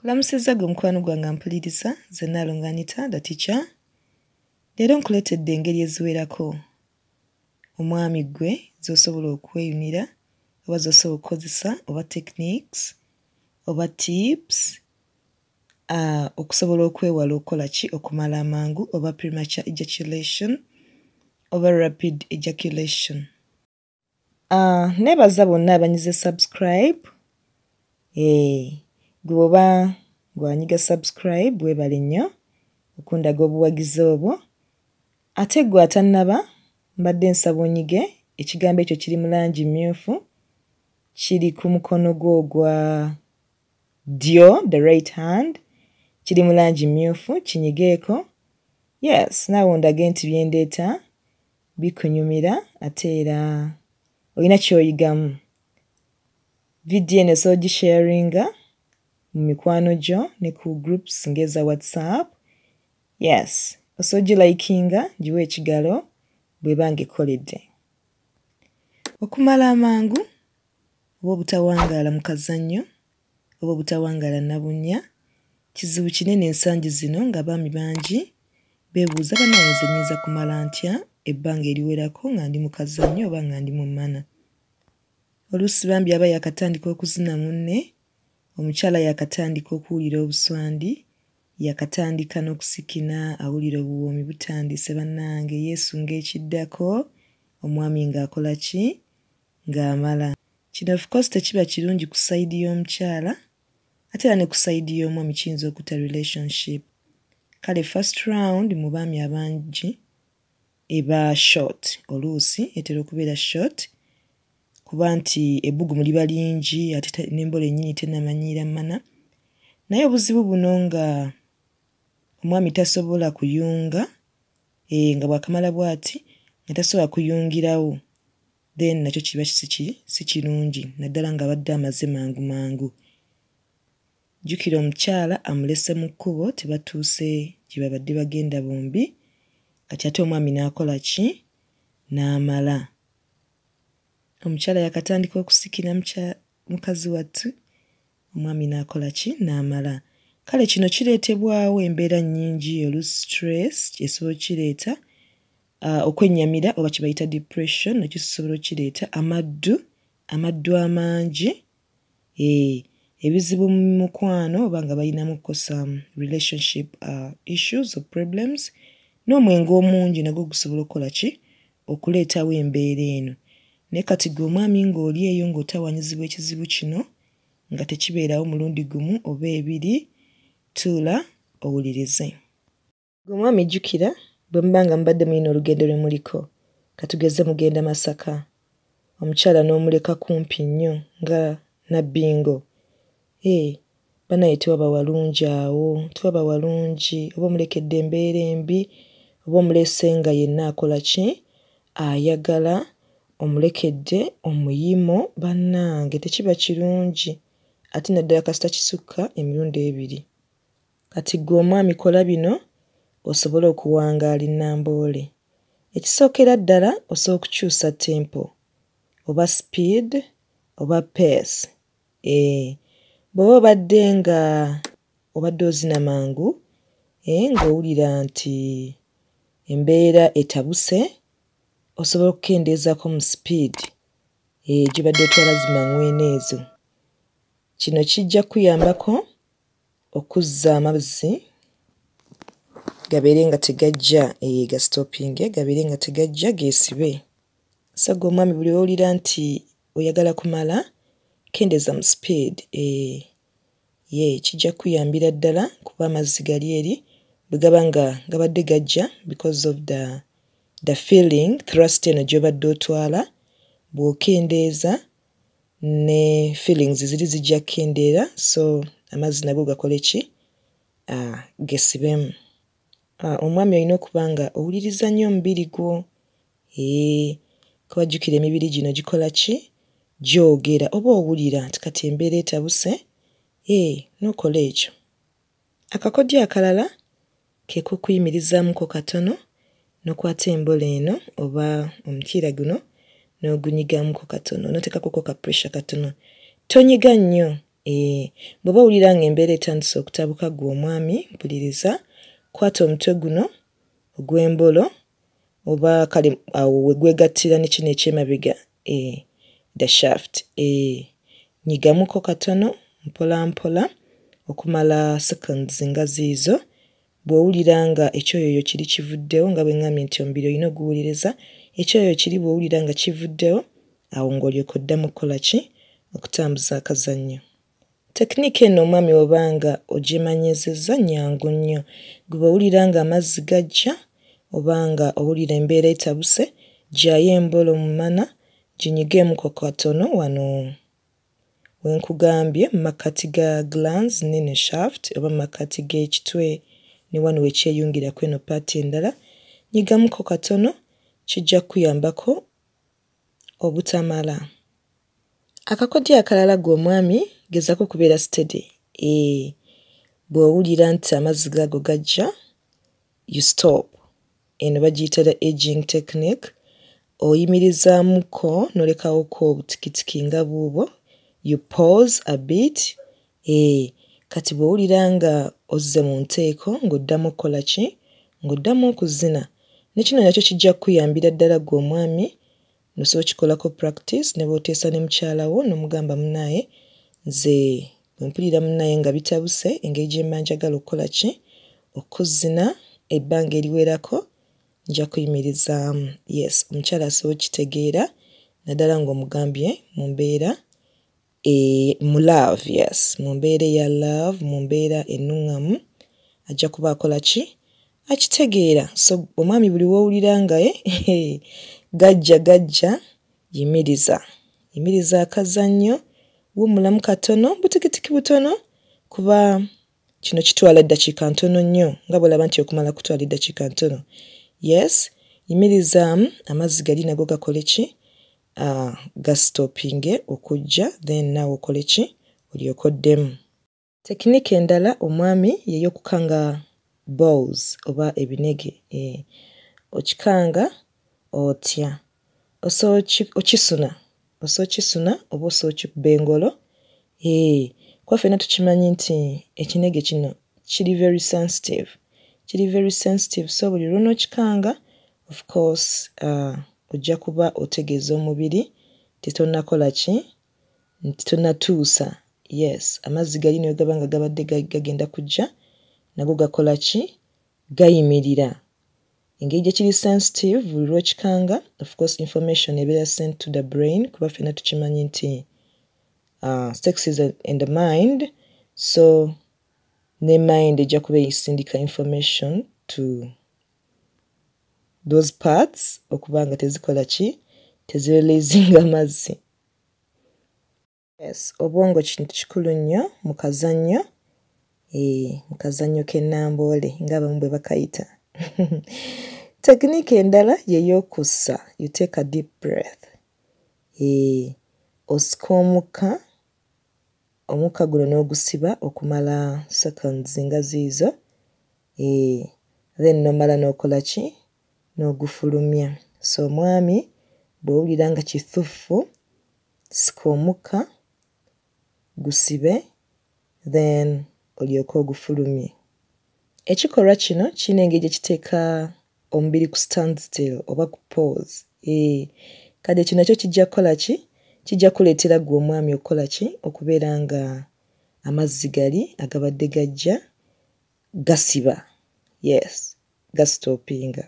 kulamusizza ge omukwano gwange mpuliriza zenna alonganita daticya leero nkuleetedde engeri eziwerako omwami gwe zosobola okweyunira oba zosobola okukozesa oba techniques oba tips uh, okusobola okwewala okukola ki okumala amangu oba premature ejaculation oba rapid ejaculation uh, neebaza bonna abanyize subscribe e eh, hey. gw'oba ng'wanyiga subscribe webale nnyo okundaga obuwagizi obwo ate gwe atannaba mbadde nsaba onyige ekigambo ekyo kiri mu langi myufu kiri ku mukono gwo ogwa dio the right hand kiri mu langi myufu kinyigeeko yes naawe ondage nti byendeeta bikunyumira ate era olina kyoyigamu vidiyo eno soogisharinga mu mikwano gyo ne ku groups ngeza whatsapp yes osojje likinga giwa ekigalo bwebanga ekoledde okumala amangu oba obutawangaala mukazannyo oba obutawangaala nabunya kizibu kinene ensangi zino nga baami bangi beebuuza banawezenyeza kumala ntya ebbanga eriwerako nga ndi mukazannyo oba nga ndi mu mana oluusi bambi aba yakatandika okuzina munne omukyala yaakatandika okuwulira obuswandi yaakatandika n'okusikina awulira obuwoomi butandise bannange yesu ng'ekiddako omwami ng'akola ki ng'amala kino ofcourse tekiba kirungi ku sayidi y'omukyala ate era ne ku sayidi y'omwami kiyinza okutta relationship kale first round mu baami abangi eba short oluusi etera okubeera short kuba nti ebbugumu liba lingi ate nembola enyini tenamanyiira mana naye obuzibu buno nga omwami tasobola kuyunga e, nga bwakamala bwati nga tasobola kuyungirawo then nakyo kiba si kirungi naddala nga badde amaze mangu mangu jjukira omukyala amulese mu kkubo tebatuuse gye babadde bagenda bombi kati ate omwami n'akola ki n'amala na omukyala yakatandika okusikira mukazi wattu omwami n'akola ki n'amala kale kino kireetebwawo embeera nnyingi olu stress kyesobola okkireeta okwennyamira oba kibayita depression nakyo kisobola okkireeta amaddu amaddu amangi ebizibu mu mukwano oba nga balinamu okukosa um, relationship uh, issues or problems n'omwenge omungi nagwo gusobola okukola ki okuleetawo embeera eno naye kati gwe omwami ng'oli eyo ng'otawanyizibwa ekizibu kino nga tekibeerawo mulundi gumu oba ebiri tuula owulirize gwe omwami jjukira bwe muba nga mubadde mulina olugendo lwe muliko katugeze mugenda masaka omukyala n'omuleka kumpi nnyo nga nabbingo ee banaye tewaba walungi awo tewaba walungi oba omulekedde embeera embi oba omuleese nga yenna akola ki ayagala omulekedde omuyimo bannange tekiba kirungi ate naddala kasita kisukka emirundi ebiri kati gwe omwami kola bino osobole okuwangaala ennambaole ekisookera ddala osobola okukyusa tempo oba speed oba pace e bw'oba obadde nga obadde ozina mangu e ng'owulira nti embeera etabuse osobola okukendeezaako mu sipiidi egibadde eh, otwala zimangwene ezo kino kijja kuyambako okuzza amazzi gabeere nga tegajja eh, ga stoping gabeere nga tegajja geesibe so ge omwami buli owulira nti oyagala kumala kendeza mu sipiidi eh, ye kijja kuyambira ddala kuba amazzi gali eri bwe gaba nga gabadde gajja because of the the feeling thrust eno gy'obadde otwala bw'okendeeza ne feelings ziri zijja kkendeera so amazzi nago gakole ki ah, gesibemu ah, omwami olina okuba nga owuliriza nnyo omubiri gwo ee kwajjukira emibiri gino gikola ki gyogera oba owulira nti kati embeera etabuse ee n'okola ekyo akakodya akalala kekokuyimirizaamuko katono n'okwata embola eno oba omukiira guno n'ogunyigamuko katono n'otekakuko kapuresha katono tonyiga nnyo ee eh, bw'oba owulira nga embeera etandise okutabuka gwe omwami mpuliriza kwata omutwe guno ogw'embolo oba kale awo wegwegattira ne kino ekyemabega e the shaft e eh, nyigamuko katono mpola mpola okumala seconds nga ziizo bw'owulira nga ekyoyoyo kiri kivuddewo nga bwe ŋŋambye nti omubiri olina oguwuliriza ekyoyoyo kiri bw'owulira nga kivuddewo awo ng'olyoka odda mu kkola ki okutambuza akazannyo tekiniika eno omwami obanga ogyemanyezezza nyangu nnyo gwe bwowulira nga amazzi gajja obanga owulira embeera etabuse gyayo embolo mu mana ginyiga emukoko atono wano wenkugambye mu makkati ga glans nineshaft oba mu makkati g'ekitwe ne wano wekyeyungirako eno paati endala nyigamuko katono kijja kkuyambako obutamala akakodya akalala ge omwami gezako kubeera stedi e eh, bwewulira nti amazzi gaago gajja you stop eno bagiyita the aging technique oyimirizaamuko nolekawoko obutikitiki nga buubwo you pause a bit e kati bwewulira nga ozze mu nteeko ng'oddamu okkola ki ng'oddamu okuzina ne kino nakyo kijja kukuyambira ddala gwe omwami nosobola okikolako practice ne bwoteesa ne mukyalawo n'omugamba munaye nze bwe mpulira munaye nga bitabuse engeri gye mba njagala okukola ki okuzina ebbanga eriwerako nja kuyimirizaamu mm, yes omukyala asobola okitegeera naddala ng'omugambye mu mbeera e, mu love yes mu mbeera eya love mu mbeera ennuŋŋamu ajja kuba akola ki akitegeera so omwami buli woowulira nga e gajja gajja yimiriza yimiriza akazannyo womulamu katono butikitiki butono kuba kino kitwala eddakiika ntono nnyo nga bwolaba nti okumala kutwala eddakiika ntono yes yimirizaamu mm, amazzi gali nago gakole ki gastopinge okujja then naawe okole ki olyokoddemu tekinika endala omwami yeyokukanga bowls oba ebinege e, okikanga otya okisuna osookisuna oba osookikuba engolo e, kuba fena tukimanyi nti ekinege kino kiri very sensitive kiri very sensitive so buli lwonookikanga of course uh, ojja kuba otegeeza omubiri titonnakola ki nti tonatuusa yes amazzi gali nayo gaba nga gabadde gagenda kujja nago gakola ki gayimirira engeri gyekiri sensitive buli lwekikanga of course information ebeera sent to the brain kuba fena tukimanyi nti uh, sex is in the mind so ne mind ejja kuba eisindika information to those parts okuba nga tezikola ki tezirelizinga amazzi yes obwongo kintu kikulu nnyo mu kazannyo ee eh, mu kazannyo k'ennamboole ngaabamu bwe bakayita tekiniika endala yeyokussa youtake a deep breath ee eh, osika omukka omukka guno n'ogusiba okumala seconds nga ziizo ee eh, then nomala n'okola ki n'ogufulumya so omwami bw'owulira nga kituffu sika omukka gusibe then olyoke ogufulumye ekikolwa kino kiina engeri ekiteeka omubiri ku standstill oba ku pose e kade kino ekyo kijja kukola ki kijja kuleetera gwe omwami okukola ki okubeera nga amazzi gali agabadde gajja gasiba yes gasitopinga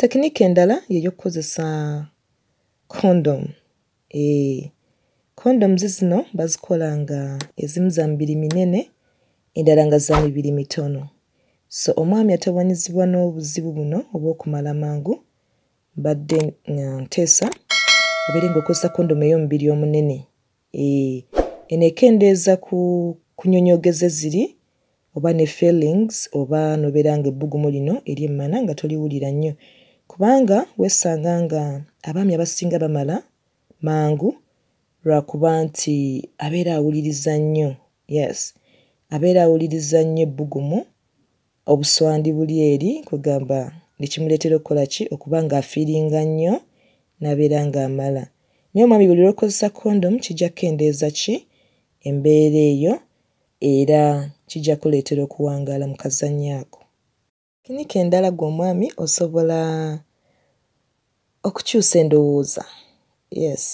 tekinike endala yeyokukozesa condom e condoms zino bazikola nga ezimu za mibiri minene endala nga za mibiri mitono so omwami atawanyizibwa n'obuzibu buno obw'okumala mangu badde nteesa obeere ngaokozesa condom ey'omubiri omunene e enekendeeza ku kunyonyogeze ziri oba ne feelings oba nobeera nga ebbugumu lino eri emmana nga toliwulira nnyo kubanga weesanga nga abaami abasinga bamala mangu lwakuba nti abeera awuliriza nnyo yes abeera awuliriza nnyo ebbugumu obuswandi buli eri kugamba nekimuleetera okukola ki okuba nga afiiringa nnyo nabeera ng'amala naye omwami buli lwokozesa kondomu kijja kukendeeza ki embeera eyo era kijja kuleetera okuwangaala mu kazannyo ako tekinika endala gwe omwami osobola okukyusa endowooza yes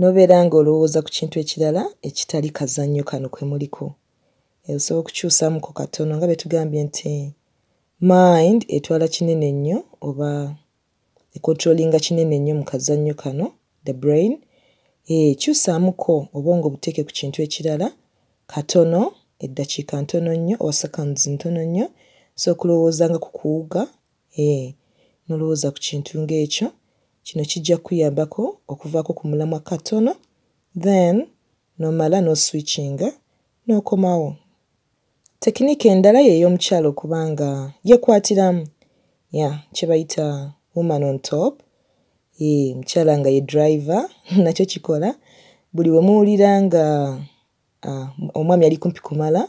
nobeera nga olowooza ku kintu ekirala ekitali kazannyo kano kwe muliko eh, osobola okukyusamuko katono nga betugambye nti mind etwala kinene nnyo oba ekontrolinga kinene nnyo mu kazannyo kano the brain eh, kyusamuko obonga obuteeke ku kintu ekirala katono eddakiika ntono nnyo oba seconds ntono nnyo so okulowooza nga ku kuwuga eh, nolowooza ku kintu ngaekyo kino kijja kukuyambako okuvaako ku mulamwa katono then nomala noswitchinga nokomawo tekiniika endala yeey'omukyalo okubanga yekwatiramu ya kyebayita woman on top e mukyala nga ye driver nakyo kikola buli wemuwulira nga ah, omwami ali kumpi kumala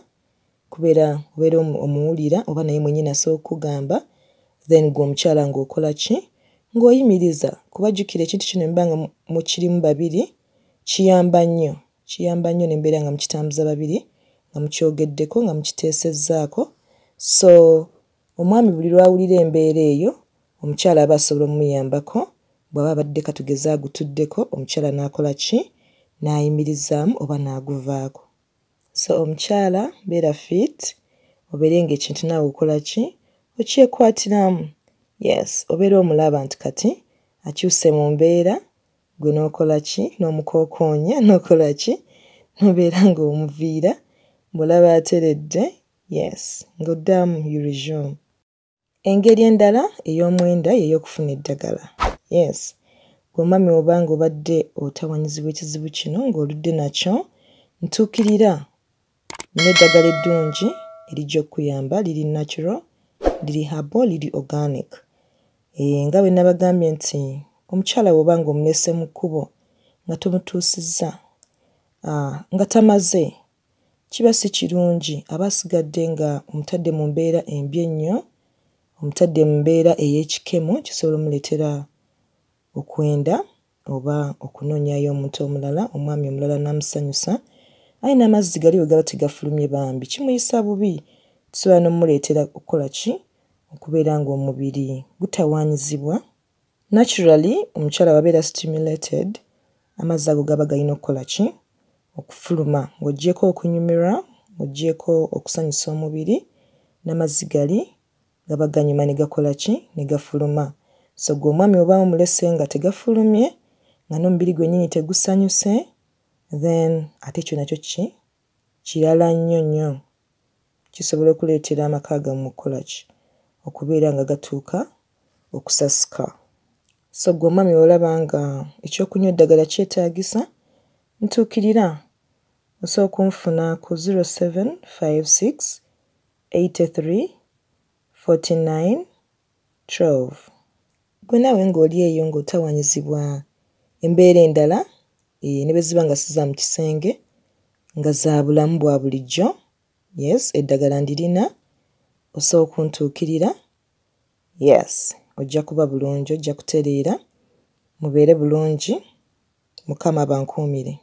kubeera obeera omuwulira oba naye mwenyini asobola okugamba then gwe omukyala ngaokola ki ng'oyimiriza kubajjukira ekintu kino emba nga mukirimu babiri kiyamba nnyo kiyamba nnyo nembeera nga mukitambuza babiri nga mukyogeddeko nga mukiteesezzaako so omwami buli lwawulira embeera eyo omukyala aba asobola omumuyambako bw'aba abadde katugeze agutuddeko omukyala n'akola ki n'ayimirizaamu oba n'aguvaako so omukyala beera fit obeere nga ekintu naawe okola ki okyekwatiramu yes obeera omulaba nti kati akyuse mu mbeera gwe n'okola ki n'omukookoonya n'okola ki nobeera ngaomuviira bwolaba ateredde yes ngaoddamu urisum engeri endala ey'omwenda yey'okufuna eddagala yes gwemwami oba nga obadde otawanyizibwa ekizibu kino ng'oludde nakyo ntuukirira nina eddagala eddungi erijja okkuyamba liri natural liri habo liri organic eh, nga bwe nabagambye nti omukyala weoba nga omulese mu kkubo nga tomutuusizza ah, nga tamaze kiba si kirungi aba asigadde nga omutadde mu mbeera embi ennyo omutadde mu mbeera ey'ekikemu kisobola omuleetera okwenda oba okunoonyayo omuntu omulala omwami omulala namusanyusa ayina amazzi gali we gaba tegafulumye bambi kimuyisa bubi kisobola n'omuleetera okukola ki okubeera ngaomubiri gutawaanyizibwa naturally omukyala wabeera stimulated amazzi ago gaba galina okukola ki okufuluma ng'oggyeko okunyumirwa ng'oggyeko okusanyusa omubiri n'amazzi gali gaba ganyuma ne gakola ki ne gafuluma so gwe omwami obaawo mulese nga tegafulumye nga n'omubiri gwennyini tegusanyuse then ate ekyo nakyo ki kirala nnyo nnyo kisobola okuleetera amaka gamu kkolaki okubeera nga gatuuka okusasika so gwe omwami olaba nga ekyokunywa eddagala kyetaagisa ntuukirira osobola okunfuna ku 0756834912 gwe naawe ng'oli eyo ng'otawanyizibwa embeera endala Eh, ntebe ziba nga siza mu kisenge nga za bulamu bwa bulijjo yes eddagala ndirina osobola okuntuukirira yes ojja kuba bulungi ojja kutereera mubeere bulungi mukama bankuumire